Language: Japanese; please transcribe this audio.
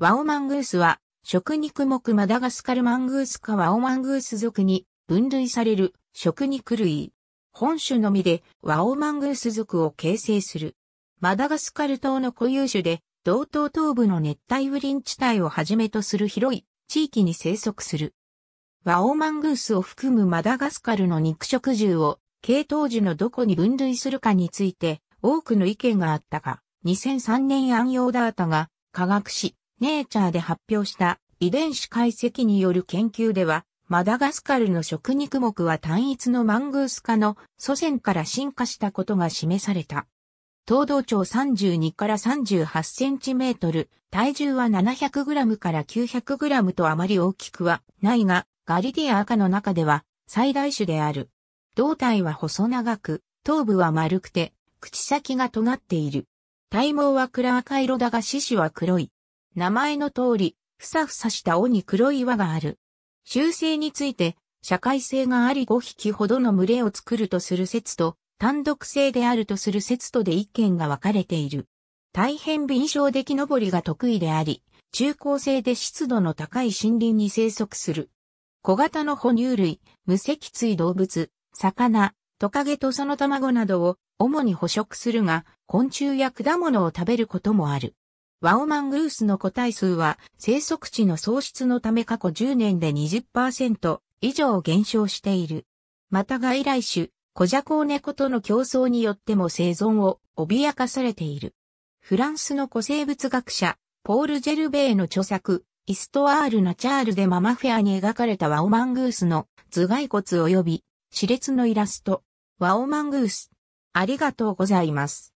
ワオマングースは、食肉目マダガスカルマングースかワオマングース属に分類される食肉類。本種のみでワオマングース属を形成する。マダガスカル島の固有種で、同島東部の熱帯雨林地帯をはじめとする広い地域に生息する。ワオマングースを含むマダガスカルの肉食獣を、系統樹のどこに分類するかについて、多くの意見があったが、2003年アンダータが科学誌ネイチャーで発表した遺伝子解析による研究では、マダガスカルの食肉目は単一のマングース科の祖先から進化したことが示された。東道長32から38センチメートル、体重は700グラムから900グラムとあまり大きくはないが、ガリディア赤の中では最大種である。胴体は細長く、頭部は丸くて、口先が尖っている。体毛は暗赤色だが獅子は黒い。名前の通り、ふさふさした尾に黒い輪がある。習性について、社会性があり5匹ほどの群れを作るとする説と、単独性であるとする説とで意見が分かれている。大変敏象的登りが得意であり、中高生で湿度の高い森林に生息する。小型の哺乳類、無脊椎動物、魚、トカゲとその卵などを主に捕食するが、昆虫や果物を食べることもある。ワオマングースの個体数は生息地の喪失のため過去10年で20%以上減少している。また外来種、コジャコウネコとの競争によっても生存を脅かされている。フランスの古生物学者、ポール・ジェルベーの著作、イストアール・ナチャールでママフェアに描かれたワオマングースの頭蓋骨及び、熾烈のイラスト、ワオマングース。ありがとうございます。